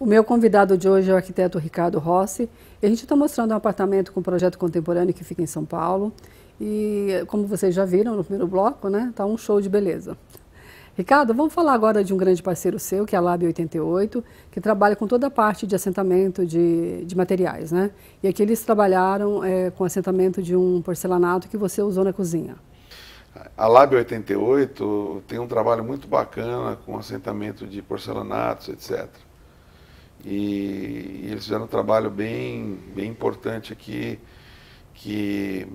O meu convidado de hoje é o arquiteto Ricardo Rossi. A gente está mostrando um apartamento com projeto contemporâneo que fica em São Paulo. E como vocês já viram no primeiro bloco, né, tá um show de beleza. Ricardo, vamos falar agora de um grande parceiro seu, que é a Lab 88, que trabalha com toda a parte de assentamento de, de materiais, né? E aqui eles trabalharam é, com assentamento de um porcelanato que você usou na cozinha. A Lab 88 tem um trabalho muito bacana com assentamento de porcelanatos, etc. E, e eles fizeram um trabalho bem, bem importante aqui, que,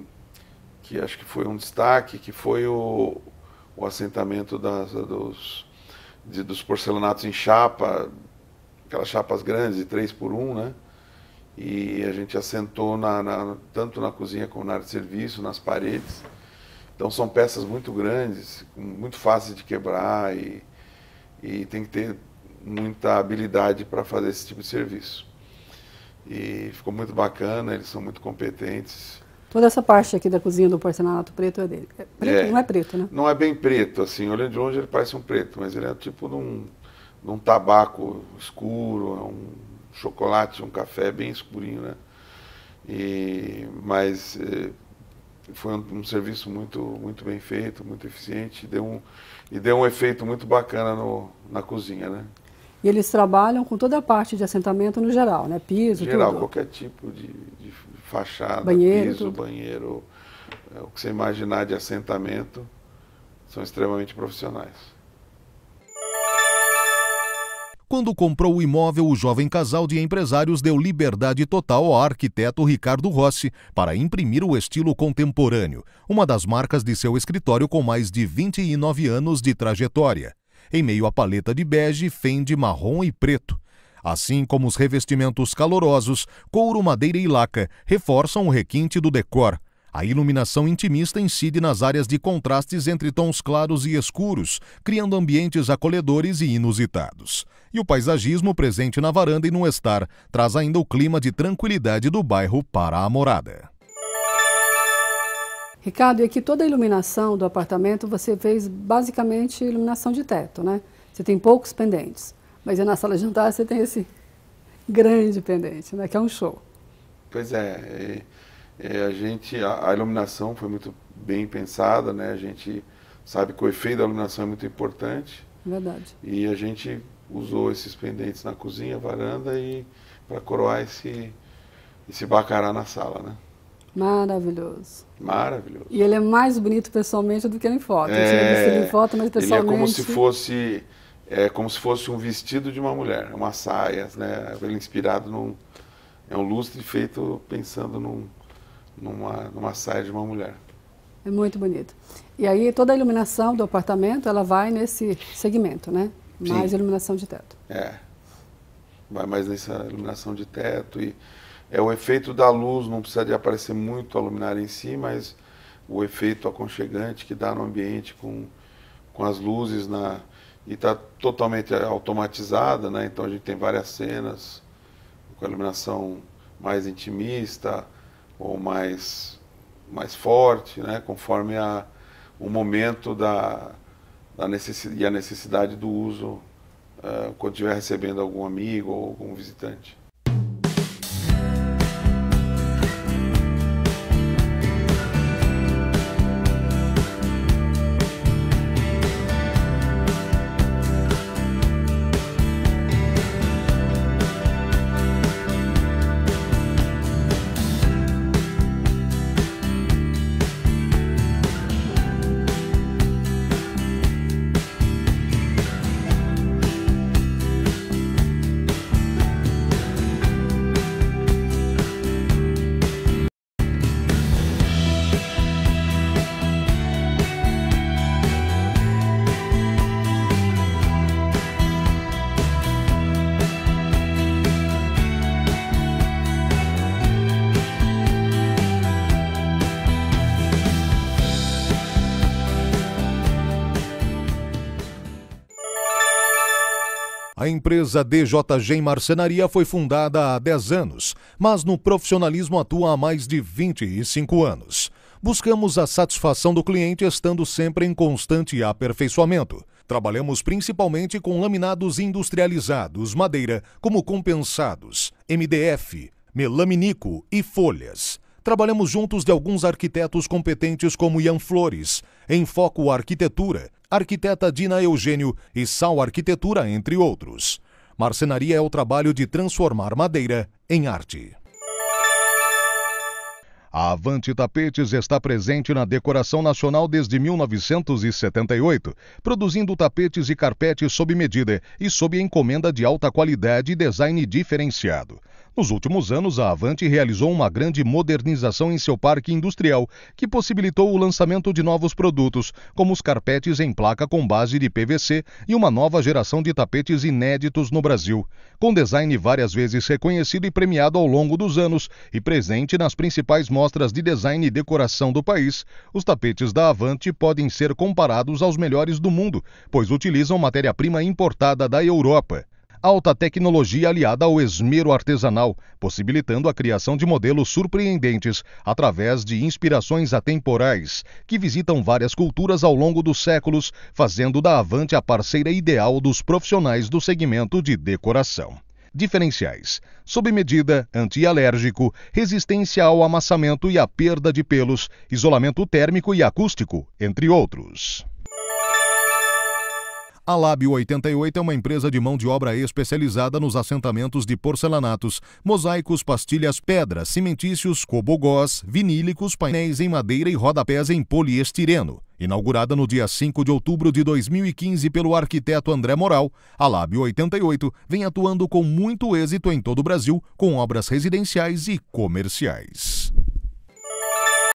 que acho que foi um destaque, que foi o, o assentamento das, dos, de, dos porcelanatos em chapa, aquelas chapas grandes, de 3 por 1 né? E a gente assentou na, na, tanto na cozinha como na área de serviço, nas paredes. Então são peças muito grandes, muito fáceis de quebrar e, e tem que ter muita habilidade para fazer esse tipo de serviço. E ficou muito bacana, eles são muito competentes. Toda essa parte aqui da cozinha do porcelanato preto é dele. É preto, é, não é preto, né? Não é bem preto, assim. Olhando de longe ele parece um preto, mas ele é tipo num, um tabaco escuro, é um chocolate, um café bem escurinho, né? E, mas eh, foi um, um, serviço muito, muito bem feito, muito eficiente e deu um, e deu um efeito muito bacana no, na cozinha, né? E eles trabalham com toda a parte de assentamento no geral, né? Piso, geral, tudo. qualquer tipo de, de fachada, banheiro, piso, tudo. banheiro, é, o que você imaginar de assentamento, são extremamente profissionais. Quando comprou o imóvel, o jovem casal de empresários deu liberdade total ao arquiteto Ricardo Rossi para imprimir o estilo contemporâneo, uma das marcas de seu escritório com mais de 29 anos de trajetória em meio à paleta de bege, fende marrom e preto. Assim como os revestimentos calorosos, couro, madeira e laca reforçam o requinte do decor. A iluminação intimista incide nas áreas de contrastes entre tons claros e escuros, criando ambientes acolhedores e inusitados. E o paisagismo presente na varanda e no estar traz ainda o clima de tranquilidade do bairro para a morada. Ricardo, e aqui toda a iluminação do apartamento você fez basicamente iluminação de teto, né? Você tem poucos pendentes, mas na sala de jantar você tem esse grande pendente, né? Que é um show. Pois é, a gente, a, a, iluminação foi muito bem pensada, né? A gente sabe que o efeito da iluminação é muito importante. Verdade. E a gente usou esses pendentes na cozinha, varanda e para coroar esse esse bacará na sala, né? Maravilhoso. Maravilhoso. E ele é mais bonito pessoalmente do que em foto. É... em foto, mas pessoalmente... Ele é como se fosse é como se fosse um vestido de uma mulher, uma saia, né? Ele é inspirado num é um lustre feito pensando num, numa numa saia de uma mulher. É muito bonito. E aí toda a iluminação do apartamento ela vai nesse segmento, né? Mais Sim. iluminação de teto. É. Vai mais nessa iluminação de teto e é o efeito da luz, não precisa de aparecer muito a luminária em si, mas o efeito aconchegante que dá no ambiente com, com as luzes na e está totalmente automatizada, né? então a gente tem várias cenas com a iluminação mais intimista ou mais, mais forte, né? conforme a, o momento da, da necessidade, e a necessidade do uso uh, quando estiver recebendo algum amigo ou algum visitante. A empresa DJG Marcenaria foi fundada há 10 anos, mas no profissionalismo atua há mais de 25 anos. Buscamos a satisfação do cliente estando sempre em constante aperfeiçoamento. Trabalhamos principalmente com laminados industrializados, madeira, como compensados, MDF, melaminico e folhas. Trabalhamos juntos de alguns arquitetos competentes como Ian Flores, em foco arquitetura, arquiteta Dina Eugênio e Sal Arquitetura, entre outros. Marcenaria é o trabalho de transformar madeira em arte. A Avante Tapetes está presente na decoração nacional desde 1978, produzindo tapetes e carpetes sob medida e sob encomenda de alta qualidade e design diferenciado. Nos últimos anos, a Avante realizou uma grande modernização em seu parque industrial, que possibilitou o lançamento de novos produtos, como os carpetes em placa com base de PVC e uma nova geração de tapetes inéditos no Brasil. Com design várias vezes reconhecido e premiado ao longo dos anos e presente nas principais mostras de design e decoração do país, os tapetes da Avante podem ser comparados aos melhores do mundo, pois utilizam matéria-prima importada da Europa alta tecnologia aliada ao esmero artesanal, possibilitando a criação de modelos surpreendentes através de inspirações atemporais, que visitam várias culturas ao longo dos séculos, fazendo da Avante a parceira ideal dos profissionais do segmento de decoração diferenciais. Sob medida, antialérgico, resistência ao amassamento e à perda de pelos, isolamento térmico e acústico, entre outros. A Lab 88 é uma empresa de mão de obra especializada nos assentamentos de porcelanatos, mosaicos, pastilhas, pedras, cimentícios, cobogós, vinílicos, painéis em madeira e rodapés em poliestireno. Inaugurada no dia 5 de outubro de 2015 pelo arquiteto André Moral, a Lab 88 vem atuando com muito êxito em todo o Brasil com obras residenciais e comerciais.